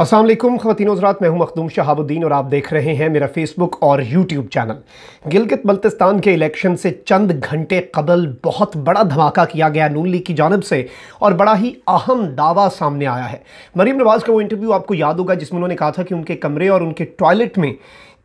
असलम खवतिन हजरात मैं हूँ मखदूम शहाबुद्दीन और आप देख रहे हैं मेरा फेसबुक और यूट्यूब चैनल गिलगित बल्तिस्तान के इलेक्शन से चंद घंटे कबल बहुत बड़ा धमाका किया गया नून लीग की जानब से और बड़ा ही अहम दावा सामने आया है मरीम नवाज़ का वो इंटरव्यू आपको याद होगा जिसमें उन्होंने कहा था कि उनके कमरे और उनके टॉयलेट में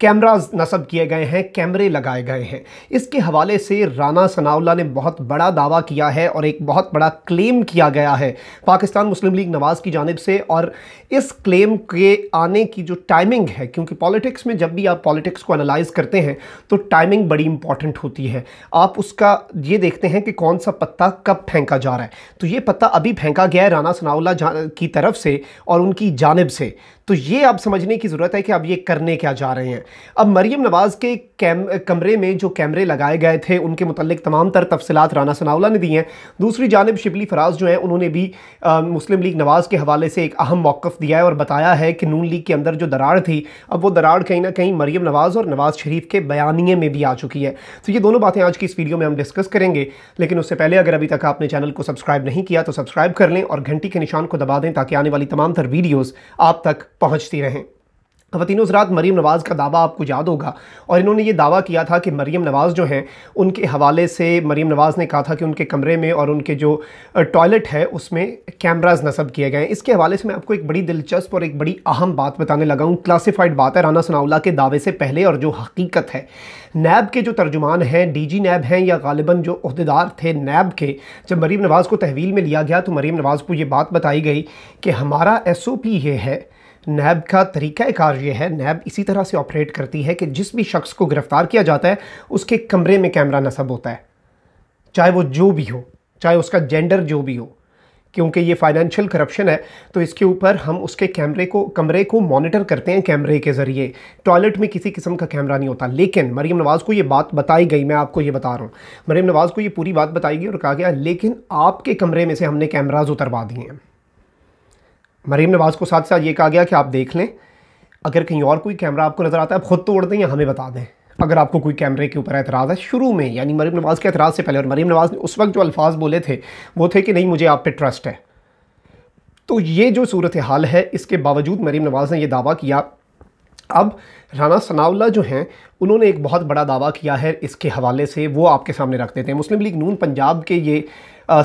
कैमराज नस्ब किए गए हैं कैमरे लगाए गए हैं इसके हवाले से राना सनाउल्ला ने बहुत बड़ा दावा किया है और एक बहुत बड़ा क्लेम किया गया है पाकिस्तान मुस्लिम लीग नवाज़ की जानब से और इस क्लेम के आने की जो टाइमिंग है क्योंकि पॉलिटिक्स में जब भी आप पॉलिटिक्स को एनालाइज करते हैं तो टाइमिंग बड़ी इंपॉर्टेंट होती है आप उसका ये देखते हैं कि कौन सा पत्ता कब फेंका जा रहा है तो ये पत्ता अभी फेंका गया है राना सनाउल्ला की तरफ से और उनकी जानब से तो ये आप समझने की ज़रूरत है कि अब ये करने क्या जा रहे हैं अब मरीम नवाज़ के कैम कमरे में जो कैमरे लगाए गए थे उनके मतलब तमाम तर तफसलत राना सनावला ने दी हैं दूसरी जानब शिबली फराज जो है उन्होंने भी आ, मुस्लिम लीग नवाज़ के हवाले से एक अहम मौक़ दिया है और बताया है कि नून लीग के अंदर जो दरार थी अब वो दरार कहीं ना कहीं मरीम नवाज़ और नवाज़ शरीफ के बयानिए में भी आ चुकी है तो ये दोनों बातें आज की इस वीडियो में हम डिस्कस करेंगे लेकिन उससे पहले अगर अभी तक आपने चैनल को सब्सक्राइब नहीं किया तो सब्सक्राइब कर लें और घंटी के निशान को दबा दें ताकि आने वाली तमाम तर वीडियोज़ आप तक पहुँचती रहें ख़वान हजरात मरीम नवाज़ का दावा आपको याद होगा और इन्होंने ये दावा किया था कि मरीम नवाज़ जो हैं उनके हवाले से मरीम नवाज़ ने कहा था कि उनके कमरे में और उनके जो टॉयलेट है उसमें कैमराज नस्ब किए गए हैं इसके हवाले से मैं आपको एक बड़ी दिलचस्प और एक बड़ी अहम बात बताने लगा हूँ क्लासीफाइड बात है राना सनाउल्ला के दावे से पहले और जो हकीकत है नैब के जो तर्जुमान हैं डी जी नैब हैं या गालिबा जो अहदेदार थे नैब के जब मरीम नवाज़ को तहवील में लिया गया तो मरीम नवाज़ को ये बात बताई गई कि हमारा एस ओ पी ये है नैब का तरीक़ाकार ये है नैब इसी तरह से ऑपरेट करती है कि जिस भी शख्स को गिरफ़्तार किया जाता है उसके कमरे में कैमरा नस्ब होता है चाहे वो जो भी हो चाहे उसका जेंडर जो भी हो क्योंकि ये फाइनेंशियल करप्शन है तो इसके ऊपर हम उसके कैमरे को कमरे को मॉनिटर करते हैं कैमरे के ज़रिए टॉयलेट में किसी किस्म का कैमरा नहीं होता लेकिन मरीम नवाज़ को ये बात बताई गई मैं आपको ये बता रहा हूँ मरीम नवाज़ को ये पूरी बात बताई गई और कहा गया लेकिन आपके कमरे में से हमने कैमराज उतरवा दिए हैं मरीम नवाज़ को साथ साथ ये कहा गया कि आप देख लें अगर कहीं और कोई कैमरा आपको नज़र आता है आप ख़ुद तोड़ दें या हमें बता दें अगर आपको कोई कैमरे के ऊपर एतराज़ है शुरू में यानी मरीम नवाज़ के एतराज़ से पहले और मरीम नवाज़ ने उस वक्त जो अल्फाज बोले थे वो थे कि नहीं मुझे आप पे ट्रस्ट है तो ये जो सूरत हाल है इसके बावजूद मरीम नवाज़ ने यह दावा किया अब राना सनाउल्ला जो हैं उन्होंने एक बहुत बड़ा दावा किया है इसके हवाले से वो आपके सामने रख देते हैं मुस्लिम लीग नून पंजाब के ये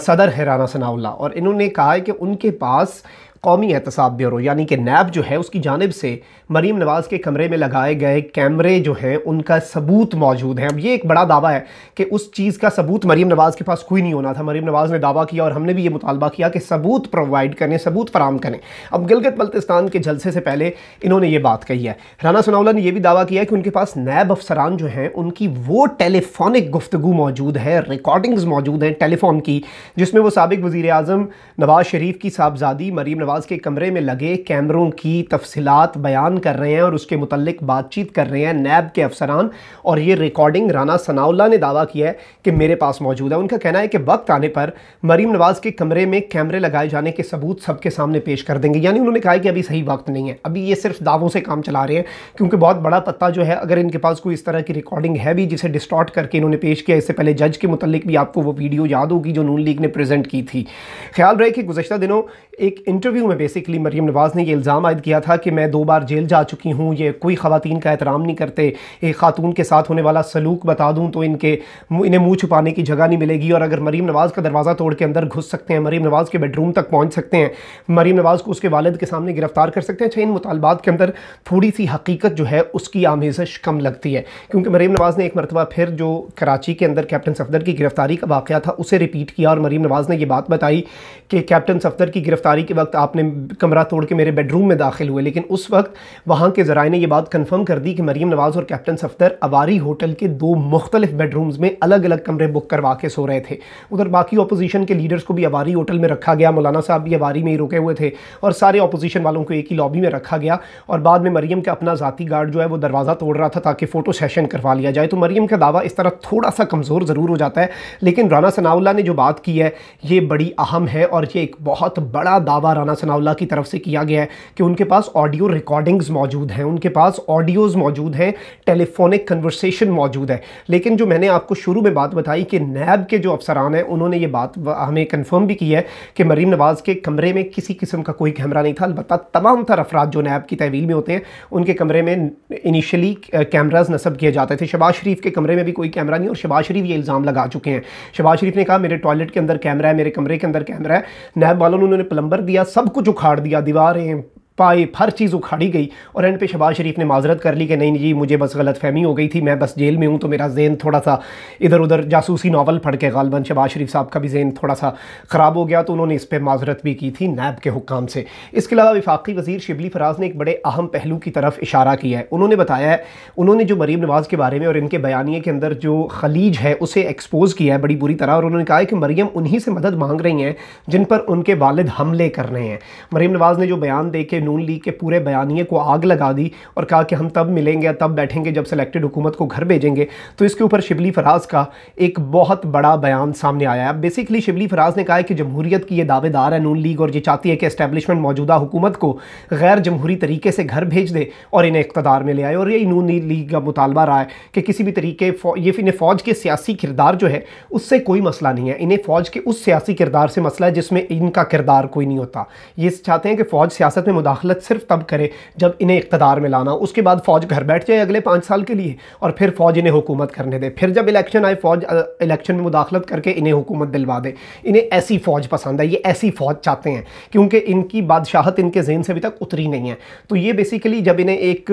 सदर है राना सनाउल्ला और इन्होंने कहा है कि उनके पास कौमी एहतसाब ब्यूरो यानी कि नैब जो है उसकी जानब से मरीम नवाज़ के कमरे में लगाए गए कैमरे जो हैं उनका सबूत मौजूद है अब ये एक बड़ा दावा है कि उस चीज़ का सबूत मरीम नवाज़ के पास कोई नहीं होना था मरीम नवाज़ ने दावा किया और हमने भी ये मुतालबा किया कि सबूत प्रोवाइड करें सबूत फराम करें अब गिलगत बल्तिस्तान के जलसे से पहले इन्होंने ये बात कही है राना सनाउल्ला ने यह भी दावा किया कि उनके पास नैब अफसरान जो हैं उनकी वो टेलीफोनिक गुफ्तु मौजूद है रिकॉर्डिंग्स मौजूद हैं टेलीफोन की जिसमें वो सबक वज़ी अजम नवाज़ शरीफ की साहबजादी मरीम नवाज़ के कमरे में लगे कैमरों की तफसलत बयान कर रहे हैं और उसके मतलब बातचीत कर रहे हैं नैब के अफसरान और ये रिकॉर्डिंग राना सनाउल्ला ने दावा किया है कि मेरे पास मौजूद है उनका कहना है कि वक्त आने पर मरीम नवाज़ के कमरे में कैमरे लगाए जाने के सबूत सबके सामने पेश कर देंगे यानी उन्होंने कहा कि अभी सही वक्त नहीं है अभी ये सिर्फ दावों से काम चला रहे हैं क्योंकि बहुत बड़ा पत्ता जो है अगर इनके पास कोई इस तरह की रिकॉर्डिंग है भी जिसे डिस्टॉट करके इन्होंने पेश किया इससे पहले जज के मुतलिक भी आपको वो वीडियो याद होगी जो नून लीग ने प्रेजेंट की थी ख्याल रहे कि गुजशत दिनों एक इंटरव्यू इंटरव्यू में बेसिकली मरीम नवाज़ ने ये इल्ज़ाम आयद किया था कि मैं दो बार जेल जा चुकी हूँ ये कोई ख़वान का एहतराम नहीं करते एक ख़ातून के साथ होने वाला सलूक बता दूँ तो इनके इन्हें मुँह छुपाने की जगह नहीं मिलेगी और अगर मरीम नवाज़ का दरवाज़ा तोड़ के अंदर घुस सकते हैं मरीम नवाज़ के बेडरूम तक पहुँच सकते हैं मरीम नवाज़ को उसके वालद के सामने गिरफ़्तार कर सकते हैं अच्छा इन मुतालबात के अंदर थोड़ी सी हकीकत जो है उसकी आमेज़श कम लगती है क्योंकि मरीम नवाज़ ने एक मरतबा फिर जो कराची के अंदर कैप्टन सफदर की गिरफ़्तारी का वाक़ था उसे रिपीट किया और मरीम नवाज़ ने यह बात बताई कि कैप्टन सफदर की गिरफ़्तारी के वक्त आप आपने कमरा तोड़ के मेरे बेडरूम में दाखिल हुए लेकिन उस वक्त वहाँ के ज़राए ने यह बात कन्फर्म कर दी कि मरीम नवाज़ और कैप्टन सफ्तर अवारी होटल के दो मुख्तलिफ बेडरूम्स में अलग अलग कमरे बुक करवा के सो रहे थे उधर बाकी अपोजिशन के लीडर्स को भी अवारी होटल में रखा गया मौलाना साहब भी अवारी में ही रुके हुए थे और सारे अपोजिशन वालों को एक ही लॉबी में रखा गया और बाद में मरीम का अपना ज़ाती गार्ड जो है वो दरवाज़ा तोड़ रहा था ताकि फ़ोटो सेशन करवा लिया जाए तो मरीम का दावा इस तरह थोड़ा सा कमज़ोर ज़रूर हो जाता है लेकिन राना सनाउल्ला ने जो बात की है ये बड़ी अहम है और ये एक बहुत बड़ा दावा राना सनाउल्ला की तरफ से किया गया है कि उनके पास ऑडियो रिकॉर्डिंग्स मौजूद हैं उनके पास ऑडियोज़ मौजूद हैं टेलीफोनिक कन्वर्सेशन मौजूद है लेकिन जो मैंने आपको शुरू में बात बताई कि नैब के जो अफसरान हैं उन्होंने ये बात हमें कन्फर्म भी की है कि मरीम नवाज़ के कमरे में किसी किस्म का कोई कैमरा नहीं था अलबत् तमाम तर अफराद जो नैब की तहवील में होते हैं उनके कमरे में इनिशली कैमराज नस्ब किए जाते थे शबाज शरीफ के कमरे में भी कोई कैमरा नहीं और शबाज शरीफ ये इल्ज़ाम लगा चुके हैं शबाज शरीफ ने कहा मेरे टॉयलेट के अंदर कैमरा है मेरे कमरे के अंदर कैमरा है नैब वालों ने उन्होंने प्लम्बर दिया सब सब कुछ उखाड़ दिया दीवारें पाइप हर चीज़ उखाड़ी गई और एंड पे शबाज़ शरीफ ने माजरत कर ली कि नहीं जी मुझे बस गलत फहमी हो गई थी मैं बस जेल में हूँ तो मेरा जेन थोड़ा सा इधर उधर जासूसी नावल पढ़ के गालबन शबाज़ शरीफ साहब का भी जेन थोड़ा सा ख़राब हो गया तो उन्होंने इस पर माजरत भी की थी नैब के हुक्म से इसके अलावा विफाक़ी वजीर शिबली फराज ने एक बड़े अहम पहलू की तरफ इशारा किया है उन्होंने बताया है उन्होंने जो मरीम नवाज़ के बारे में और इनके बयानी के अंदर जो खलीज है उसे एक्सपोज़ किया है बड़ी बुरी तरह और उन्होंने कहा है कि मरीम उन्हीं से मदद मांग रही हैं जिन पर उनके वालद हमले कर रहे हैं मरीम नवाज़ ने जो बयान दे के नून लीग के पूरे बयानिए को आग लगा दी और कहा कि हम तब मिलेंगे तब बैठेंगे जब सेलेक्टेड हुकूमत को घर भेजेंगे तो इसके ऊपर शिबली फराज का एक बहुत बड़ा बयान सामने आया है बेसिकली शिबली फराज ने कहा है कि जमहूरीत की ये दावेदार है नून लीग और ये चाहती है कि इस्टेबलिशमेंट मौजूदा हुकूमत को गैर जमहूरी तरीके से घर भेज दे और इन्हें इकतदार में ले आए और यही नून लीग का मुतालबा रहा है कि किसी भी तरीके ये इन्हें फ़ौज के सियासी किरदार जो है उससे कोई मसला नहीं है इन्हें फ़ौज के उस सियासी किरदार से मसला है जिसमें इनका किरदार कोई नहीं होता ये चाहते हैं कि फ़ौज सियासत में मुदा मुदाखलत सिर्फ तब करे जब इन्हें इकतदार में लाना उसके बाद फ़ौज घर बैठ जाए अगले पाँच साल के लिए और फिर फ़ौज इन्हें हुकूमत करने दे फिर जब इलेक्शन आए फ़ौज इलेक्शन में मुदाखलत करके इन्हें हुकूमत दिलवा दे इन्हें ऐसी फ़ौज पसंद है ये ऐसी फ़ौज चाहते हैं क्योंकि इनकी बादशाहत इनके जहन से अभी तक उतरी नहीं है तो ये बेसिकली जब इन्हें एक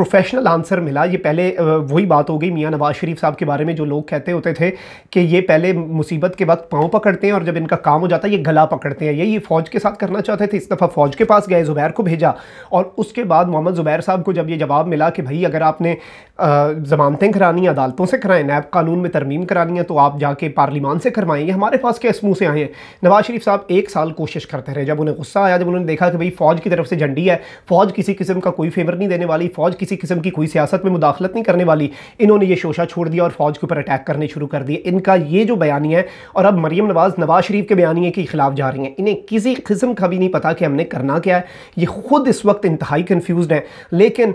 प्रोफेशनल आंसर मिला ये पहले वही बात हो गई मियाँ नवाज शरीफ साहब के बारे में जो लोग कहते होते थे कि ये पहले मुसीबत के वक्त पाँव पकड़ते हैं और जब इनका काम हो जाता है ये गला पकड़ते हैं ये ये फ़ौज के साथ करना चाहते थे इस दफ़ा फ़ौज के पास गए ज़ुबैर को भेजा और उसके बाद मोहम्मद ज़ुबैर साहब को जब ये जवाब मिला कि भाई अगर आपने ज़मानतें करानी अदालतों से कराएं नैब कानून में तरमीम करानी है तो आप जाके पार्लीमान से करवाएं ये हमारे पास के मुँह से आए हैं नवाज शरीफ साहब एक साल कोशिश करते रहे जब उन्हें गुस्सा आया जब उन्होंने देखा कि भाई फ़ौज की तरफ से झंडी है फ़ौज किसी किस्म का कोई फेवर नहीं देने वाली फ़ौज किसी किस्म की कोई सियासत में मुदाखलत नहीं करने वाली इन्होंने ये शोशा छोड़ दिया और फ़ौज के ऊपर अटैक करने शुरू कर दिए इनका ये जो बयानी है और अब मरीम नवाज़ नवाज शरीफ के बयानी के खिलाफ जा रही हैं इन्हें किसी किस्म का भी नहीं पता कि हमने करना क्या है ये खुद इस वक्त इंतहाई कन्फ्यूज़ हैं लेकिन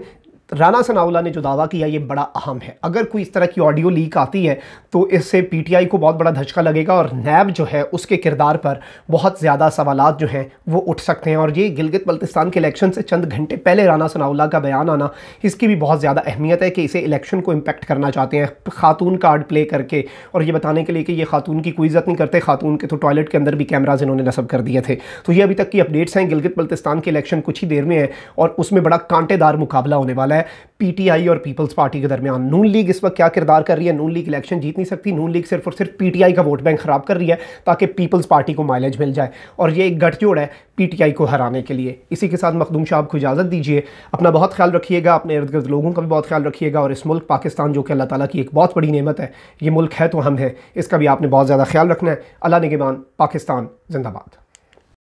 राना सनावला ने जो दावा किया ये बड़ा अहम है अगर कोई इस तरह की ऑडियो लीक आती है तो इससे पीटीआई को बहुत बड़ा धचका लगेगा और नैब जो है उसके किरदार पर बहुत ज़्यादा सवाल जो हैं वो उठ सकते हैं और ये गिलगित बल्तिस्तान के इलेक्शन से चंद घंटे पहले राना सनावला का बयान आना इसकी भी बहुत ज़्यादा अहमियत है कि इसे इलेक्शन को इम्पेक्ट करना चाहते हैं खातून कार्ड प्ले करके और ये बताने के लिए कि ये खातून की कोई इज़्ज़त नहीं करते खातून के तो टॉयलेट के अंदर भी कैमराज इन्होंने नस्ब कर दिए थे तो ये अभी तक की अपडेट्स हैं गिलगित बल्तिस्तान के इलेक्शन कुछ ही देर में है और उसमें बड़ा कांटेदार मुकाबला होने वाला है है पीटीआई और पीपल्स पार्टी के दरमियान नून लीग इस वक्त क्या किरदार कर रही है नून लीग इलेक्शन जीत नहीं सकती नून लीग सिर्फ और सिर्फ पीटीआई का वोट बैंक खराब कर रही है ताकि पीपल्स पार्टी को माइलेज मिल जाए और ये एक गठजोड़ है पीटीआई को हराने के लिए इसी के साथ मखदूम शाह को इजाज़त दीजिए अपना बहुत ख्याल रखिएगा अपने इर्द गिर्द लोगों का भी बहुत ख्याल रखिएगा और इस मुल्क पाकिस्तान जो कि अल्लाह ताला की एक बहुत बड़ी नेमत है ये मुल्क है तो हम हैं इसका भी आपने बहुत ज़्यादा ख्याल रखना है अल्लाह ने पाकिस्तान जिंदाबाद